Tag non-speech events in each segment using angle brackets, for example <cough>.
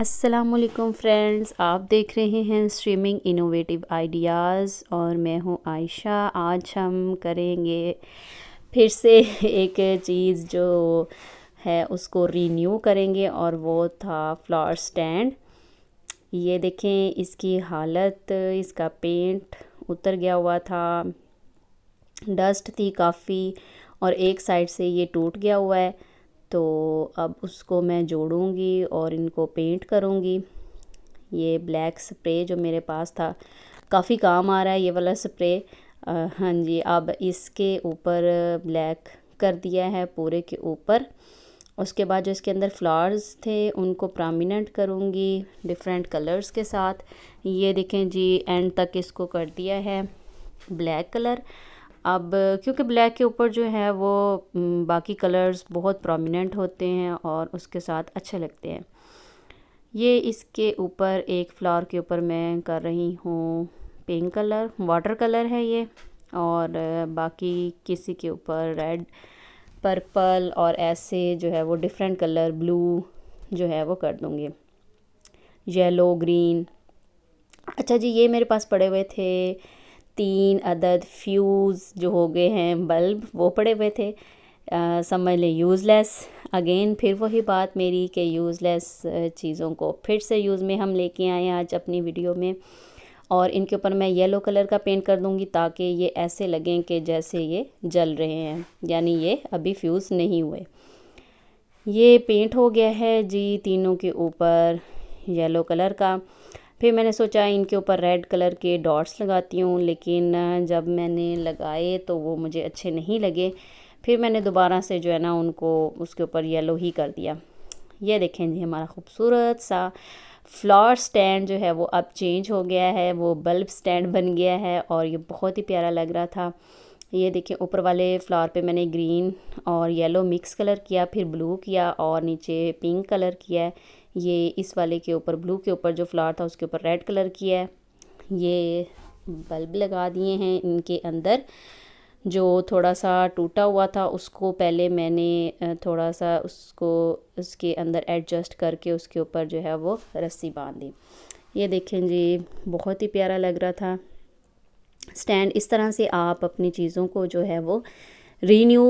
Aslam friends आप देख रहे हैं स्ट्रीमिंग इनोवेटिव आइडियाज़ और मैं हूं आयशा आज हम करेंगे फिर से <laughs> एक चीज़ जो है उसको रीन्यू करेंगे और वो था फ्लावर स्टैंड ये देखें इसकी हालत इसका पेंट उतर गया हुआ था डस्ट थी काफ़ी और एक साइड से ये टूट गया हुआ है तो अब उसको मैं जोड़ूंगी और इनको पेंट करूंगी ये ब्लैक स्प्रे जो मेरे पास था काफ़ी काम आ रहा है ये वाला स्प्रे हाँ जी अब इसके ऊपर ब्लैक कर दिया है पूरे के ऊपर उसके बाद जो इसके अंदर फ्लावर्स थे उनको प्रामिनेंट करूँगी डिफरेंट कलर्स के साथ ये देखें जी एंड तक इसको कर दिया है ब्लैक कलर अब क्योंकि ब्लैक के ऊपर जो है वो बाकी कलर्स बहुत प्रोमिनेंट होते हैं और उसके साथ अच्छे लगते हैं ये इसके ऊपर एक फ्लावर के ऊपर मैं कर रही हूँ पिंक कलर वाटर कलर है ये और बाकी किसी के ऊपर रेड पर्पल और ऐसे जो है वो डिफरेंट कलर ब्लू जो है वो कर दूँगी येलो ग्रीन अच्छा जी ये मेरे पास पड़े हुए थे तीन अदद फ्यूज़ जो हो गए हैं बल्ब वो पड़े हुए थे समझ लें यूज़लेस अगेन फिर वही बात मेरी कि यूज़लेस चीज़ों को फिर से यूज़ में हम लेके आए आज अपनी वीडियो में और इनके ऊपर मैं येलो कलर का पेंट कर दूँगी ताकि ये ऐसे लगें कि जैसे ये जल रहे हैं यानी ये अभी फ्यूज़ नहीं हुए ये पेंट हो गया है जी तीनों के ऊपर येलो कलर का फिर मैंने सोचा इनके ऊपर रेड कलर के डॉट्स लगाती हूँ लेकिन जब मैंने लगाए तो वो मुझे अच्छे नहीं लगे फिर मैंने दोबारा से जो है ना उनको उसके ऊपर येलो ही कर दिया ये देखें जी हमारा खूबसूरत सा फ्लावर स्टैंड जो है वो अब चेंज हो गया है वो बल्ब स्टैंड बन गया है और ये बहुत ही प्यारा लग रहा था ये देखें ऊपर वाले फ्लावर पे मैंने ग्रीन और येलो मिक्स कलर किया फिर ब्लू किया और नीचे पिंक कलर किया है ये इस वाले के ऊपर ब्लू के ऊपर जो फ्लावर था उसके ऊपर रेड कलर किया है ये बल्ब लगा दिए हैं इनके अंदर जो थोड़ा सा टूटा हुआ था उसको पहले मैंने थोड़ा सा उसको उसके अंदर एडजस्ट करके उसके ऊपर जो है वो रस्सी बांध दी ये देखें जी बहुत ही प्यारा लग रहा था स्टैंड इस तरह से आप अपनी चीज़ों को जो है वो रीन्यू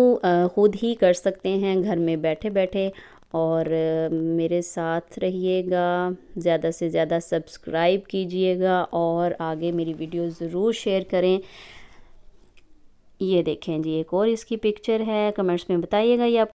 ख़ुद ही कर सकते हैं घर में बैठे बैठे और मेरे साथ रहिएगा ज़्यादा से ज़्यादा सब्सक्राइब कीजिएगा और आगे मेरी वीडियो ज़रूर शेयर करें ये देखें जी एक और इसकी पिक्चर है कमेंट्स में बताइएगा ये आप